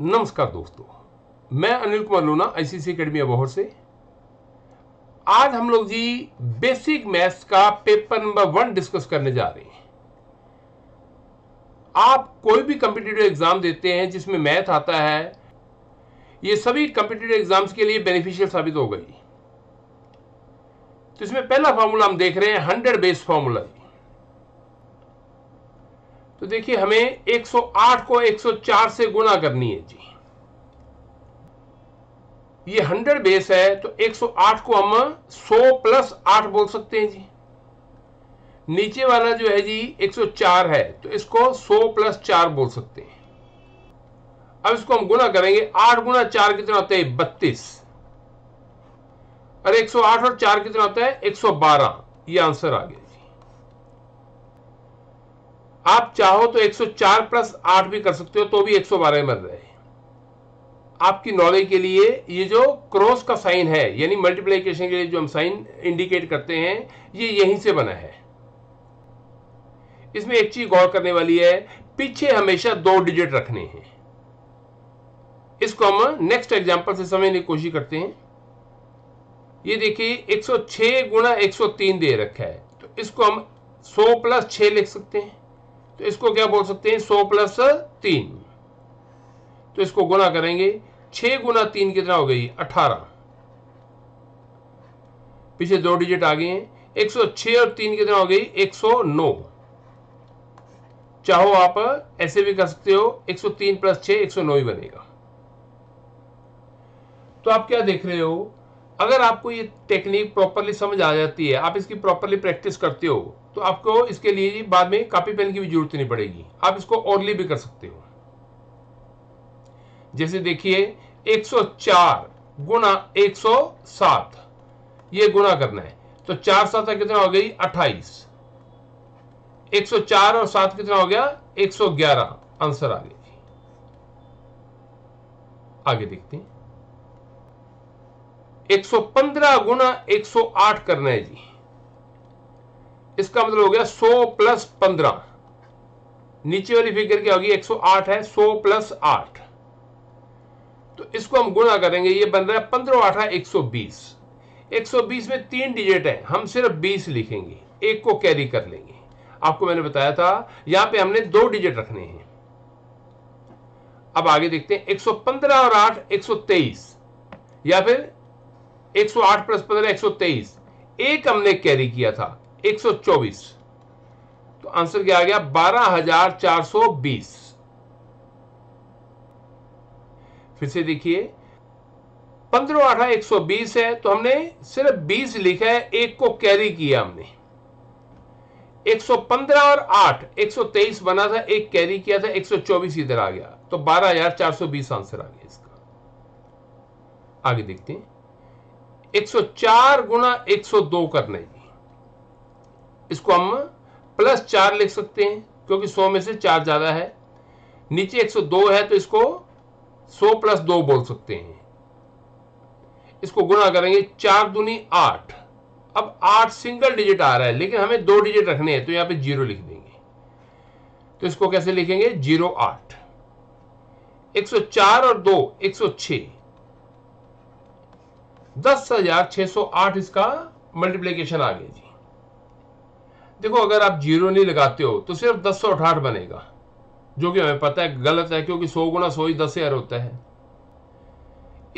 नमस्कार दोस्तों मैं अनिल कुमार लोना आईसीसी अकेडमी अबोहर से आज हम लोग जी बेसिक मैथ्स का पेपर नंबर वन डिस्कस करने जा रहे हैं आप कोई भी कंपिटेटिव एग्जाम देते हैं जिसमें मैथ आता है ये सभी कंपिटेटिव एग्जाम्स के लिए बेनिफिशियल साबित हो गई तो इसमें पहला फॉर्मूला हम देख रहे हैं हंड्रेड बेस्ट फॉर्मूला जी तो देखिए हमें 108 को 104 से गुना करनी है जी ये 100 बेस है तो 108 को हम 100 प्लस 8 बोल सकते हैं जी नीचे वाला जो है जी 104 है तो इसको 100 प्लस 4 बोल सकते हैं अब इसको हम गुना करेंगे 8 गुना चार कितना होता है बत्तीस और 108 और 4 कितना होता है 112 ये आंसर आ गया आप चाहो तो 104 प्लस 8 भी कर सकते हो तो भी 112 मर रहे आपकी नॉलेज के लिए ये जो क्रॉस का साइन है यानी मल्टीप्लीकेशन के लिए जो हम साइन इंडिकेट करते हैं ये यहीं से बना है इसमें एक चीज गौर करने वाली है पीछे हमेशा दो डिजिट रखने हैं इसको हम नेक्स्ट एग्जाम्पल से समझने की कोशिश करते हैं ये देखिए 106 गुणा एक दे रखा है तो इसको हम 100 प्लस 6 लिख सकते हैं तो इसको क्या बोल सकते हैं सौ प्लस तीन तो इसको गुना करेंगे छह गुना तीन कितना हो गई अठारह पीछे दो डिजिट आ गए हैं एक सौ छह और तीन कितना हो गई एक सौ नौ चाहो आप ऐसे भी कर सकते हो एक सौ तीन प्लस छह एक सौ नौ ही बनेगा तो आप क्या देख रहे हो अगर आपको ये टेक्निक प्रॉपरली समझ आ जाती है आप इसकी प्रॉपरली प्रैक्टिस करते हो तो आपको इसके लिए बाद में कापी पेन की भी जरूरत नहीं पड़ेगी आप इसको ओरली भी कर सकते हो जैसे देखिए 104 गुना एक ये गुना करना है तो चार सात कितना हो गई 28 104 और सात कितना हो गया 111 आंसर आ गया आगे देखते हैं 115 गुना 108 करना है जी इसका मतलब हो गया 100 प्लस 15 नीचे वाली फिगर क्या होगी 108 है 100 प्लस 8 तो इसको हम गुणा करेंगे ये बन रहा है पंद्रह आठा एक सौ बीस एक सौ बीस में तीन डिजिट है हम सिर्फ बीस लिखेंगे एक को कैरी कर लेंगे आपको मैंने बताया था यहां पे हमने दो डिजिट रखने हैं अब आगे देखते हैं 115 और 8 123 या फिर 108 प्लस 15 123 एक हमने कैरी किया था 124 तो आंसर क्या आ गया 12420 फिर से देखिए पंद्रह आठा एक सौ बीस है तो हमने सिर्फ बीस लिखा है एक को कैरी किया हमने 115 और 8 123 बना था एक कैरी किया था 124 इधर आ गया तो 12420 आंसर आ गया इसका आगे देखते हैं 104 गुना दो करना है इसको हम प्लस चार लिख सकते हैं क्योंकि सौ में से चार ज़्यादा है नीचे एक सौ दो है तो इसको सौ प्लस दो बोल सकते हैं इसको गुणा करेंगे चार दुनी आठ अब आठ सिंगल डिजिट आ रहा है लेकिन हमें दो डिजिट रखने हैं तो यहां पे जीरो लिख देंगे तो इसको कैसे लिखेंगे जीरो आठ एक सौ चार और दो एक सौ छ दस हजार छह सौ आठ इसका मल्टीप्लीकेशन आ गया जी देखो अगर आप जीरो नहीं लगाते हो तो सिर्फ दस सौ अठाठ बनेगा जो कि हमें पता है गलत है क्योंकि सौ गुना सौ ही दस हजार होता है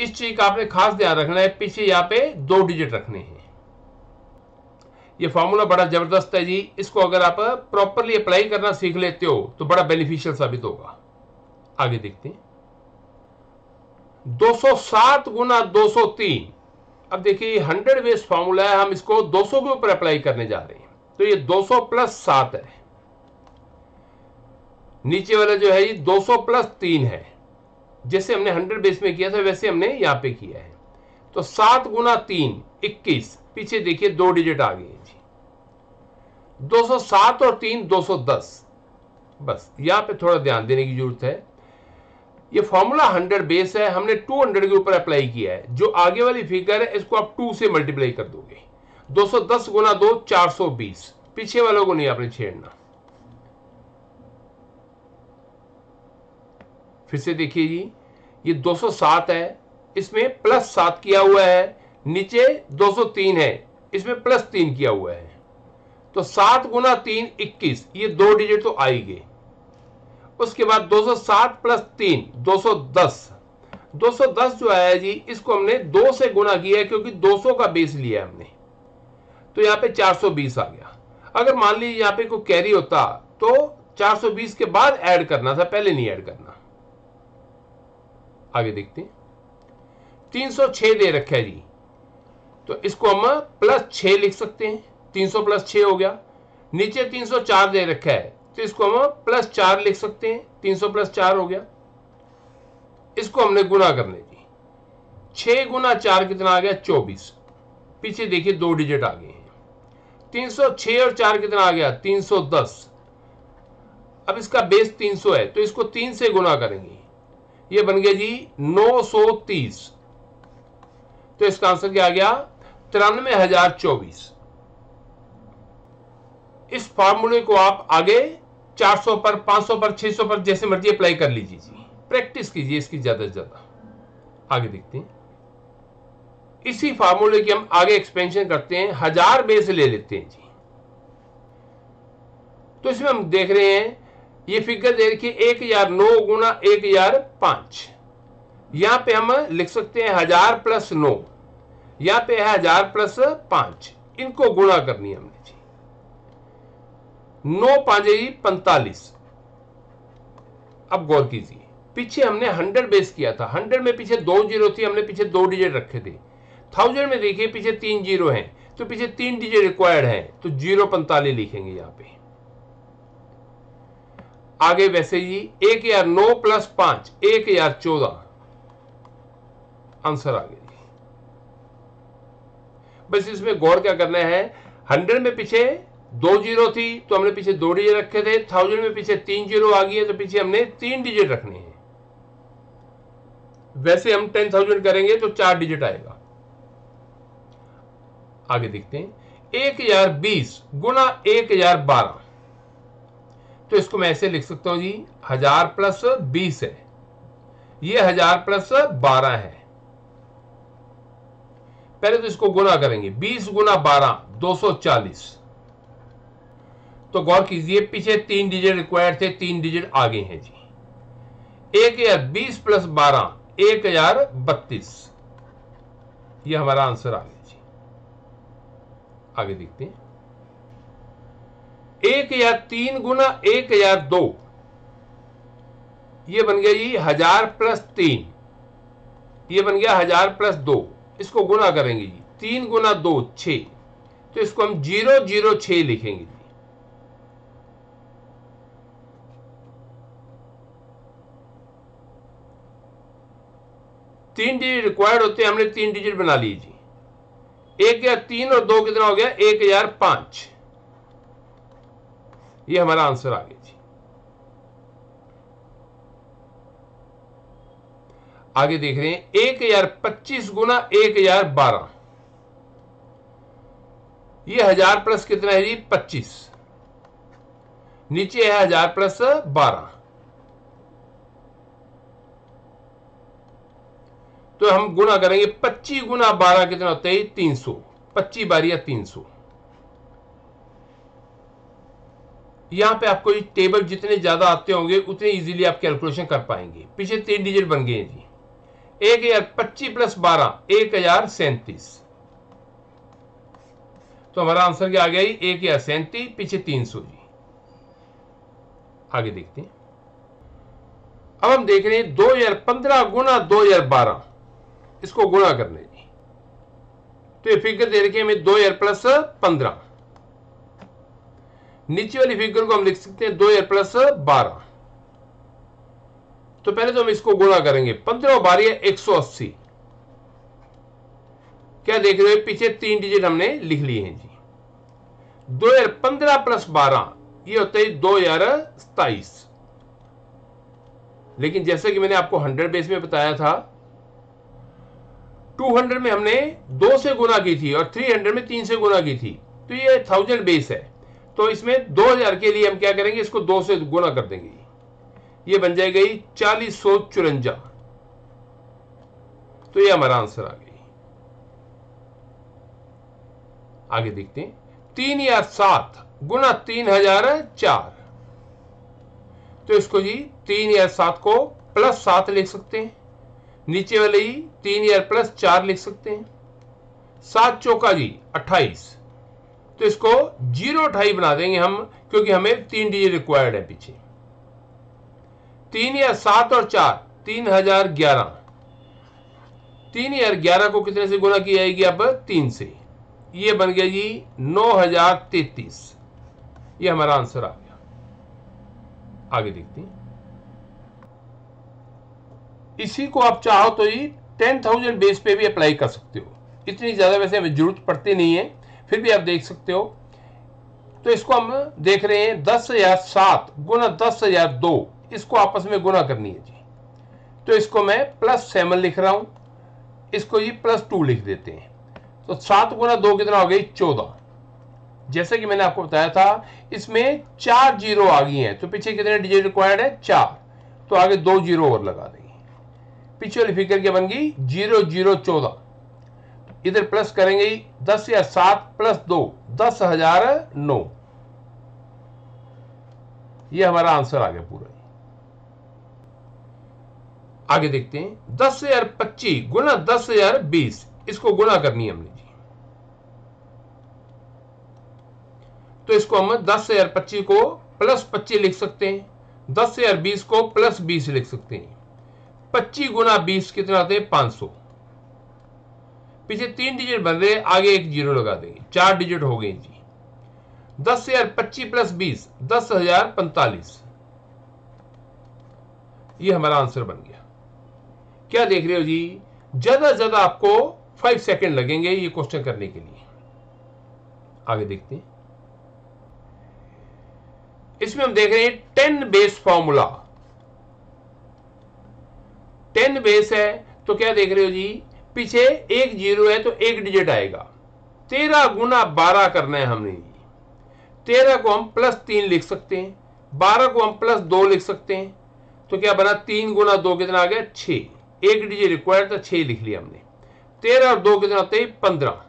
इस चीज का आपने खास ध्यान रखना है पीछे यहां पे दो डिजिट रखने हैं ये फॉर्मूला बड़ा जबरदस्त है जी इसको अगर आप प्रॉपरली अप्लाई करना सीख लेते हो तो बड़ा बेनिफिशियल साबित होगा आगे देखते हैं 207 गुना 203 अब देखिए हंड्रेड बेस्ट फॉर्मूला है हम इसको 200 के ऊपर अप्लाई करने जा रहे हैं तो ये 200 प्लस सात है नीचे वाला जो है ये 200 प्लस तीन है जैसे हमने 100 बेस में किया था वैसे हमने यहां पे किया है तो सात गुना तीन इक्कीस पीछे देखिए दो डिजिट आ गए जी 207 और तीन 210 बस यहां पे थोड़ा ध्यान देने की जरूरत है ये फॉर्मूला 100 बेस है हमने 200 के ऊपर अप्लाई किया है जो आगे वाली फिगर है इसको आप 2 से मल्टीप्लाई कर दोगे 210 गुना दो 420 पीछे वालों को नहीं आपने छेड़ना फिर से देखिए जी ये 207 है इसमें प्लस सात किया हुआ है नीचे 203 है इसमें प्लस तीन किया हुआ है तो सात गुना तीन इक्कीस ये दो डिजिट तो आई उसके बाद 207 प्लस तीन 210 210 जो आया जी इसको हमने दो से गुना किया है क्योंकि 200 का बेस लिया हमने तो यहाँ पे 420 आ गया अगर मान लीजिए यहाँ पे कोई कैरी होता तो 420 के बाद ऐड करना था पहले नहीं ऐड करना आगे देखते हैं 306 दे रखा है जी तो इसको हम प्लस 6 लिख सकते हैं 300 प्लस छ हो गया नीचे 304 दे रखा है तो इसको हम प्लस चार लिख सकते हैं 300 प्लस चार हो गया इसको हमने गुना करने दी छः गुना चार कितना आ गया 24 पीछे देखिए दो डिजिट आ गए तीन सौ छह और 4 कितना आ गया तीन सौ दस अब इसका बेस तीन सौ है तो इसको तीन से गुना करेंगे ये बन गया जी नौ तीस तो इसका आंसर क्या आ गया तिरानवे हजार चौबीस इस फॉर्मूले को आप आगे 400 पर 500 पर 600 पर जैसे मर्जी अप्लाई कर लीजिए प्रैक्टिस कीजिए इसकी ज्यादा से ज्यादा आगे देखते हैं इसी फार्मूले की हम आगे एक्सपेंशन करते हैं हजार बेस ले लेते हैं जी तो इसमें हम देख रहे हैं ये फिगर दे रखिए एक हजार नौ गुना एक हजार पांच यहां पे हम लिख सकते हैं हजार प्लस नौ यहां पे है हजार प्लस पांच इनको गुणा करनी है हमने जी नौ पांच पैंतालीस अब गौर कीजिए पीछे हमने हंड्रेड बेस किया था हंड्रेड में पीछे दो जीरो थी हमने पीछे दो डिजिट रखे थे थाउजेंड में देखिए पीछे तीन जीरो हैं तो पीछे तीन डिजिट रिक्वायर्ड है तो जीरो पैंतालीस लिखेंगे यहां पे आगे वैसे ही एक हजार नौ प्लस पांच एक हजार चौदह आंसर आ गया बस इसमें गौर क्या करना है हंड्रेड में पीछे दो जीरो थी तो हमने पीछे दो डिजिट रखे थे थाउजेंड में पीछे तीन जीरो आ गई है तो पीछे हमने तीन डिजिट रखने हैं वैसे हम टेन थाउजेंड करेंगे तो चार डिजिट आएगा आगे देखते हैं एक हजार बीस गुना एक हजार बारह तो इसको मैं ऐसे लिख सकता हूं जी हजार प्लस बीस है ये हजार प्लस बारह है पहले तो इसको गुना करेंगे बीस गुना बारह दो सौ चालीस तो गौर कीजिए पीछे तीन डिजिट रिक्वायर्ड थे तीन डिजिट आगे हैं जी एक हजार बीस प्लस बारह एक हजार बत्तीस ये हमारा आंसर आ गया आगे देखते हैं एक या तीन गुना एक या दो ये बन गया जी हजार प्लस तीन ये बन गया हजार प्लस दो इसको गुना करेंगे जी तीन गुना दो छ तो इसको हम जीरो जीरो छ लिखेंगे जी तीन डिजिट रिक्वायर्ड होते हैं हमने तीन डिजिट बना लिए जी एक हजार तीन और दो कितना हो गया एक हजार पांच ये हमारा आंसर आ गया जी आगे देख रहे हैं एक हजार पच्चीस गुना एक हजार बारह ये हजार प्लस कितना है जी पच्चीस नीचे है हजार प्लस बारह तो हम गुणा करेंगे पच्चीस गुना बारह कितना होता है तीन सौ पच्चीस बारिया तीन सौ यहां पर आपको टेबल जितने ज्यादा आते होंगे उतने इजीली आप कैलकुलेशन कर पाएंगे पीछे तीन डिजिट बन गए जी एक हजार पच्चीस प्लस बारह एक हजार सैंतीस तो हमारा आंसर क्या आ गया जी एक हजार सैंतीस पीछे तीन सौ जी आगे देखते हैं अब हम देख रहे हैं दो हजार पंद्रह गुना दो हजार बारह इसको गुणा करने जी तो ये फिगर दे रखी है हमें दो एयर प्लस पंद्रह नीचे वाली फिगर को हम लिख सकते हैं दो एयर प्लस बारह तो पहले तो हम इसको गुणा करेंगे पंद्रह बारह एक सौ अस्सी क्या देख रहे हो पीछे तीन डिजिट हमने लिख लिए हैं जी दो हजार पंद्रह प्लस बारह ये होता है दो हजार सताइस लेकिन जैसे कि मैंने आपको हंड्रेड बेस में बताया था 200 में हमने दो से गुना की थी और 300 में तीन से गुना की थी तो ये थाउजेंड बेस है तो इसमें 2000 के लिए हम क्या करेंगे इसको दो से गुना कर देंगे ये बन जाएगी चालीस सौ चुरंजा तो ये हमारा आंसर आ गई आगे देखते हैं तीन या सात गुना तीन हजार चार तो इसको जी तीन या सात को प्लस सात लिख सकते हैं नीचे वाले ही तीन या प्लस चार लिख सकते हैं सात चौका जी अट्ठाईस तो इसको जीरो अठाई बना देंगे हम क्योंकि हमें तीन डिजिट रिक्वायर्ड है पीछे तीन या सात और चार तीन हजार ग्यारह तीन हजार ग्यारह को कितने से गुना की जाएगी अब तीन से ये बन गया जी नौ हजार तैतीस ये हमारा आंसर आ गया आगे देखते हैं इसी को आप चाहो तो ये टेन थाउजेंड बेस पे भी अप्लाई कर सकते हो इतनी ज़्यादा वैसे जरूरत पड़ती नहीं है फिर भी आप देख सकते हो तो इसको हम देख रहे हैं दस हजार सात गुना दस हजार दो इसको आपस में गुना करनी है जी तो इसको मैं प्लस सेवन लिख रहा हूँ इसको ये प्लस टू लिख देते हैं तो सात गुना दो कितना हो गई चौदह जैसे कि मैंने आपको बताया था इसमें चार जीरो आ गई हैं तो पीछे कितने डिजिट रिक्वायर्ड है चार तो आगे दो जीरो और लगा दें पीछे वाली फिगर क्या बन गई जीरो जीरो चौदह इधर प्लस करेंगे दस या सात प्लस दो दस हजार नौ ये हमारा आंसर आ गया पूरा आगे देखते हैं दस हजार पच्चीस गुना दस हजार बीस इसको गुना करनी है हमने जी तो इसको हम दस हजार पच्चीस को प्लस पच्चीस लिख सकते हैं दस हजार बीस को प्लस बीस लिख सकते हैं पच्चीस गुना बीस कितना होते पांच सौ पीछे तीन डिजिट बन रहे आगे एक जीरो लगा देंगे चार डिजिट हो गए जी दस हजार पच्चीस प्लस बीस दस हजार पैंतालीस ये हमारा आंसर बन गया क्या देख रहे हो जी ज्यादा ज्यादा आपको फाइव सेकेंड लगेंगे ये क्वेश्चन करने के लिए आगे देखते हैं इसमें हम देख रहे हैं ten base formula ten base है तो क्या देख रहे हो जी पीछे एक जीरो है तो एक डिजिट आएगा तेरह गुना बारह करना है हमने जी तेरह को हम प्लस तीन लिख सकते हैं बारह को हम प्लस दो लिख सकते हैं तो क्या बना तीन गुना दो कितना आ गया छ एक डिजिट रिक्वायर्ड था छः लिख लिया हमने तेरह और दो कितना होता है पंद्रह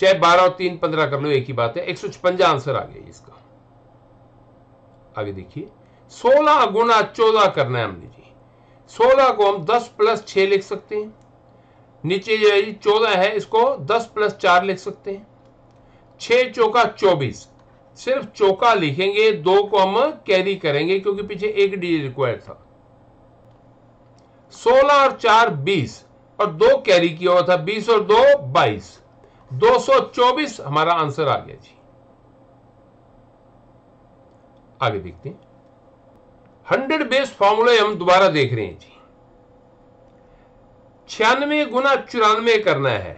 चाहे बारह और तीन पंद्रह कर लो एक ही बात है एक सौ छपंजा आंसर आ गया इसका आगे देखिए सोलह गुना चौदह करना है हमने जी सोलह को हम दस प्लस छ लिख सकते हैं नीचे ये चौदह है इसको दस प्लस चार लिख सकते हैं छ चौका चौबीस सिर्फ चौका लिखेंगे दो को हम कैरी करेंगे क्योंकि पीछे एक डी रिक्वायर्ड था सोलह और चार बीस और दो कैरी किया हुआ था बीस और दो बाईस दो सौ चौबीस हमारा आंसर आ गया जी आगे देखते हैं हंड्रेड बेस फॉर्मूले हम दोबारा देख रहे हैं जी छियानवे गुना चौरानवे करना है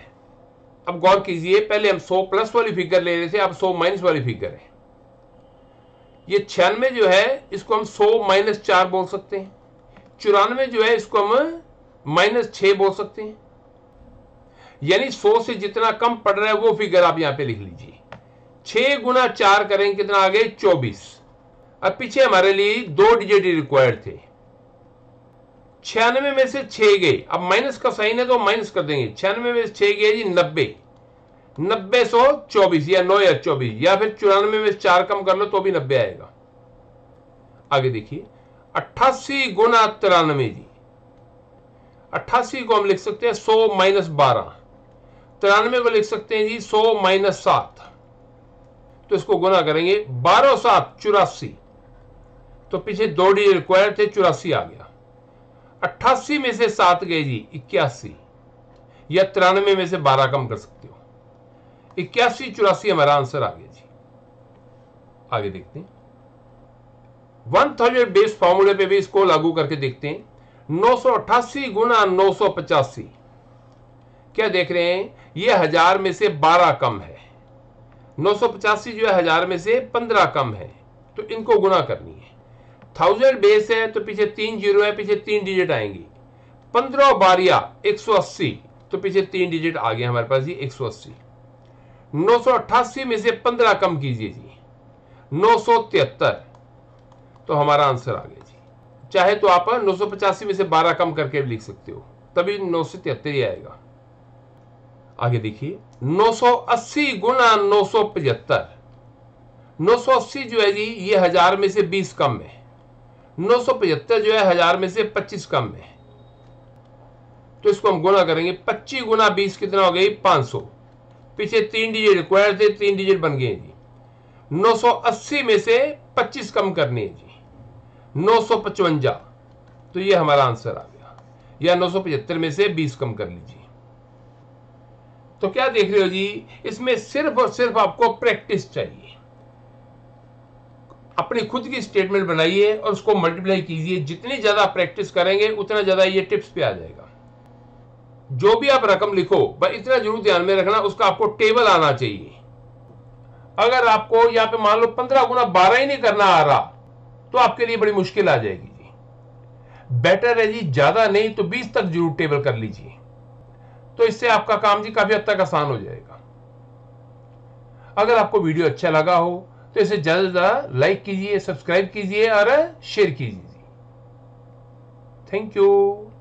अब गौर कीजिए पहले हम 100 प्लस वाली फिगर ले रहे थे अब 100 माइनस वाली फिगर है ये छियानवे जो है इसको हम 100 माइनस चार बोल सकते हैं चौरानवे जो है इसको हम माइनस छ बोल सकते हैं यानी 100 से जितना कम पड़ रहा है वो फिगर आप यहां पे लिख लीजिए छह गुना चार करेंगे कितना आ गए चौबीस अब पीछे हमारे लिए दो डिजिट रिक्वायर्ड थे छियानवे में से छह गए अब माइनस का साइन है तो माइनस कर देंगे छियानवे में से छह गए जी नब्बे नब्बे सौ चौबीस या नौ या चौबीस या फिर चौरानवे में से चार कम कर लो तो भी नब्बे आएगा आगे देखिए अट्ठासी गुना तिरानवे जी अट्ठासी को हम लिख सकते हैं सौ माइनस बारह तिरानवे को लिख सकते हैं जी सौ माइनस सात तो इसको गुना करेंगे बारह सात चौरासी तो पीछे दो डी रिक्वायर थे चौरासी आ गया अट्ठासी में से सात गए जी इक्यासी या तिरानवे में से बारह कम कर सकते हो इक्यासी चौरासी हमारा आंसर आ गया जी आगे देखते हैं वन थाउजेंड बेस फॉर्मूले पे भी इसको लागू करके देखते हैं नौ सौ अट्ठासी गुना नौ सौ पचासी क्या देख रहे हैं ये हजार में से बारह कम है नौ सौ पचासी जो है हजार में से पंद्रह कम है तो इनको गुना करनी है थाउजेंड बेस है तो पीछे तीन जीरो है पीछे तीन डिजिट आएंगी पंद्रह बारिया एक सौ अस्सी तो पीछे तीन डिजिट आ गए हमारे पास जी एक सौ अस्सी नौ सौ अट्ठासी में से पंद्रह कम कीजिए जी नौ सौ तिहत्तर तो हमारा आंसर आ गया जी चाहे तो आप नौ सौ पचासी में से बारह कम करके भी लिख सकते हो तभी नौ सौ तिहत्तर ही आएगा आगे देखिए नौ सौ अस्सी गुना नौ नौ सौ पचहत्तर सौ अस्सी जो है जी ये हजार में से बीस कम है नौ सौ पचहत्तर जो है हजार में से पच्चीस कम है तो इसको हम गुना करेंगे पच्चीस गुना बीस कितना हो गई 500 सौ पीछे तीन डिजिट रिक्वायर्ड थे तीन डिजिट बन गए जी नौ सौ अस्सी में से पच्चीस कम करनी है जी नौ सौ पचवंजा तो ये हमारा आंसर आ गया या नौ सौ पचहत्तर में से बीस कम कर लीजिए तो क्या देख रहे हो जी इसमें सिर्फ और सिर्फ आपको प्रैक्टिस चाहिए अपनी खुद की स्टेटमेंट बनाइए और उसको मल्टीप्लाई कीजिए जितनी ज़्यादा प्रैक्टिस करेंगे उतना ज़्यादा ये टिप्स पे आ जाएगा जो भी आप रकम लिखो बस इतना जरूर ध्यान में रखना उसका आपको टेबल आना चाहिए अगर आपको यहाँ पे मान लो पंद्रह गुना बारह ही नहीं करना आ रहा तो आपके लिए बड़ी मुश्किल आ जाएगी जी बेटर है जी ज़्यादा नहीं तो बीस तक जरूर टेबल कर लीजिए तो इससे आपका काम जी काफ़ी हद तक आसान हो जाएगा अगर आपको वीडियो अच्छा लगा हो तो इसे ज़्यादा से ज़्यादा लाइक कीजिए सब्सक्राइब कीजिए और शेयर कीजिए थैंक यू